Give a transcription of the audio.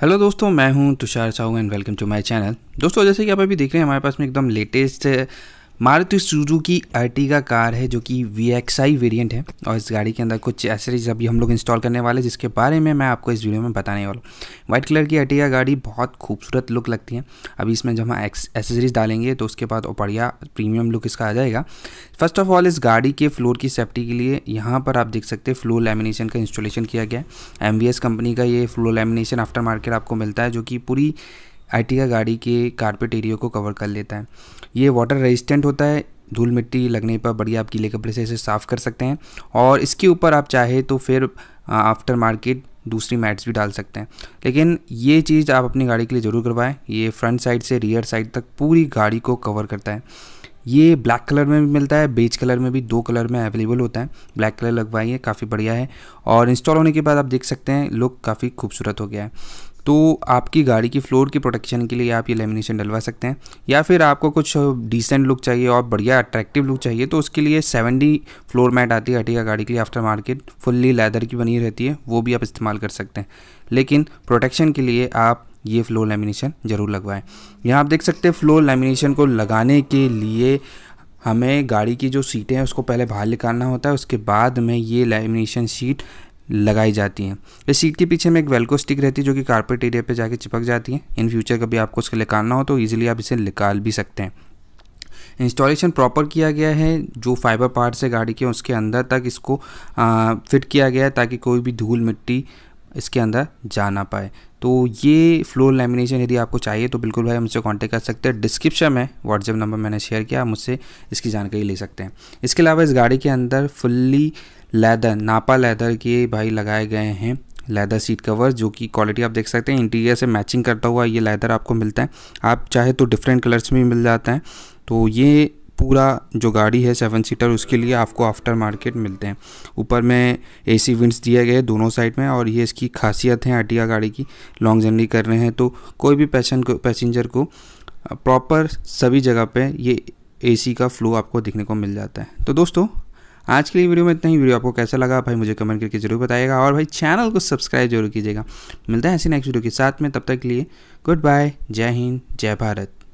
hello दोस्तों मैं हूं Tushar Sahu and welcome to my channel दोस्तों जैसे कि आप अभी देख रहे हैं हमारे पास में एकदम latest Maruti Suzuki Ertiga car है जो कि वी एक्स आई वेरियंट है और इस गाड़ी के अंदर कुछ एसरीज अभी हम लोग इंस्टॉल करने वाले हैं जिसके बारे में मैं आपको इस वीडियो में बताने वाला हूँ व्हाइट कलर की अर्टिगा गाड़ी बहुत खूबसूरत लुक लगती है अभी इसमें जब हम एसेसरीज डालेंगे तो उसके बाद और बढ़िया प्रीमियम लुक इसका आ जाएगा फर्स्ट ऑफ ऑल इस गाड़ी के फ्लोर की सेफ्टी के लिए यहाँ पर आप देख सकते हैं फ्लोर लेमिनेशन का इंस्टॉलेशन किया गया है एम कंपनी का ये फ्लोर लेमिनेशन आफ्टर मार्केट आपको मिलता है जो कि पूरी का गाड़ी के कारपेट एरिया को कवर कर लेता है ये वाटर रेजिस्टेंट होता है धूल मिट्टी लगने पर बढ़िया आप गीले कपड़े से इसे साफ़ कर सकते हैं और इसके ऊपर आप चाहे तो फिर आफ्टर मार्केट दूसरी मैट्स भी डाल सकते हैं लेकिन ये चीज़ आप अपनी गाड़ी के लिए ज़रूर करवाएं ये फ्रंट साइड से रियर साइड तक पूरी गाड़ी को कवर करता है ये ब्लैक कलर में भी मिलता है बेज कलर में भी दो कलर में अवेलेबल होता है ब्लैक कलर लगवाइए काफ़ी बढ़िया है और इंस्टॉल होने के बाद आप देख सकते हैं लुक काफ़ी खूबसूरत हो गया है तो आपकी गाड़ी की फ्लोर की प्रोटेक्शन के लिए आप ये लेमिनेशन डलवा सकते हैं या फिर आपको कुछ डिसेंट लुक चाहिए और बढ़िया अट्रैक्टिव लुक चाहिए तो उसके लिए सेवेंटी फ्लोर मैट आती है अटिका गाड़ी के लिए आफ्टर मार्केट फुल्ली लेदर की बनी रहती है वो भी आप इस्तेमाल कर सकते हैं लेकिन प्रोटेक्शन के लिए आप ये फ्लोर लेमिनेशन ज़रूर लगवाएं यहाँ आप देख सकते हैं फ्लोर लेमिनेशन को लगाने के लिए हमें गाड़ी की जो सीटें हैं उसको पहले बाहर निकालना होता है उसके बाद में ये लेमिनेशन शीट लगाई जाती हैं इस सीट के पीछे में एक वेलको स्टिक रहती है जो कि कारपेट एरिया पे जाके चिपक जाती है इन फ्यूचर कभी आपको उसका निकालना हो तो ईजिली आप इसे निकाल भी सकते हैं इंस्टॉलेशन प्रॉपर किया गया है जो फाइबर पार्ट्स है गाड़ी के उसके अंदर तक इसको आ, फिट किया गया है ताकि कोई भी धूल मिट्टी इसके अंदर जा ना पाए तो ये फ्लोर लेमिनेशन यदि आपको चाहिए तो बिल्कुल भाई हमसे कांटेक्ट कर सकते हैं डिस्क्रिप्शन में व्हाट्सएप नंबर मैंने शेयर किया आप मुझसे इसकी जानकारी ले सकते हैं इसके अलावा इस गाड़ी के अंदर फुल्ली लेदर नापा लेदर के भाई लगाए गए हैं लेदर सीट कवर जो कि क्वालिटी आप देख सकते हैं इंटीरियर से मैचिंग करता हुआ ये लेदर आपको मिलता है आप चाहे तो डिफरेंट कलर्स में मिल जाता है तो ये पूरा जो गाड़ी है सेवन सीटर उसके लिए आपको आफ्टर मार्केट मिलते हैं ऊपर में एसी विंड्स दिए गए दोनों साइड में और ये इसकी खासियत है आटिया गाड़ी की लॉन्ग जर्नी कर रहे हैं तो कोई भी पैसन को पैसेंजर को प्रॉपर सभी जगह पे ये एसी का फ्लो आपको देखने को मिल जाता है तो दोस्तों आज के लिए वीडियो में इतना ही वीडियो आपको कैसा लगा भाई मुझे कमेंट करके जरूर बताएगा और भाई चैनल को सब्सक्राइब जरूर कीजिएगा मिलता है ऐसे नेक्स्ट वीडियो के साथ में तब तक के लिए गुड बाय जय हिंद जय भारत